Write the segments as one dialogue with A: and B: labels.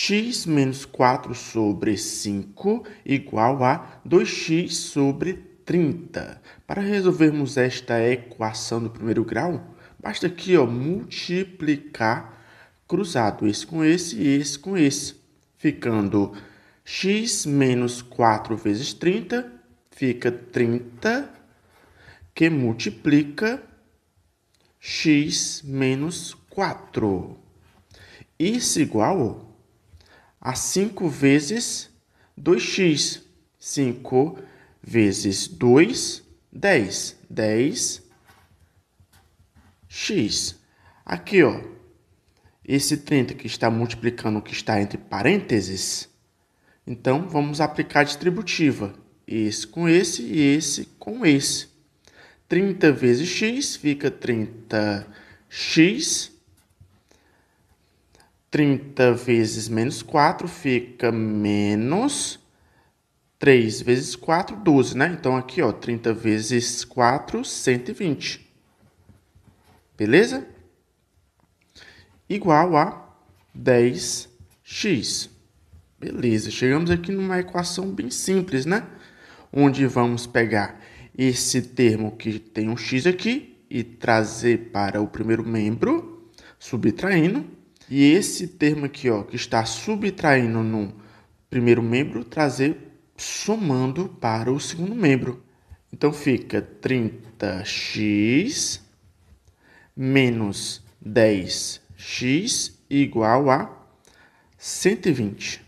A: x menos 4 sobre 5 igual a 2x sobre 30. Para resolvermos esta equação do primeiro grau, basta aqui ó, multiplicar cruzado esse com esse e esse com esse, ficando x menos 4 vezes 30 fica 30, que multiplica x menos 4. Isso igual a 5 vezes 2x. 5 vezes 2, 10. 10 x. Aqui, ó, esse 30 que está multiplicando o que está entre parênteses, então vamos aplicar a distributiva. Esse com esse e esse com esse. 30 vezes x fica 30x 30 vezes menos 4 fica menos 3 vezes 4, 12, né? Então, aqui, ó, 30 vezes 4, 120. Beleza? Igual a 10x. Beleza, chegamos aqui numa equação bem simples, né? Onde vamos pegar esse termo que tem um x aqui e trazer para o primeiro membro, subtraindo e esse termo aqui, ó, que está subtraindo no primeiro membro, trazer somando para o segundo membro. Então fica 30x menos 10x igual a 120.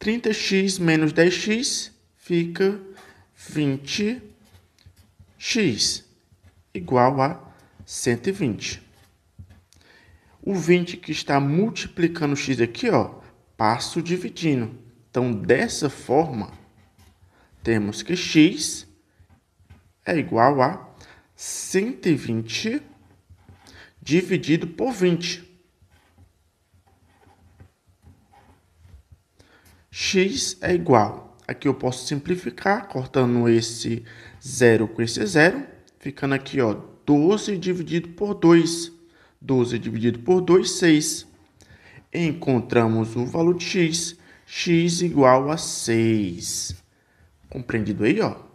A: 30x menos 10x fica 20x igual a 120. O 20 que está multiplicando o x aqui, ó, passo dividindo. Então, dessa forma, temos que x é igual a 120 dividido por 20. x é igual. Aqui eu posso simplificar, cortando esse zero com esse zero, ficando aqui ó, 12 dividido por 2 12 dividido por 2, 6. Encontramos o valor de x, x igual a 6. Compreendido aí, ó?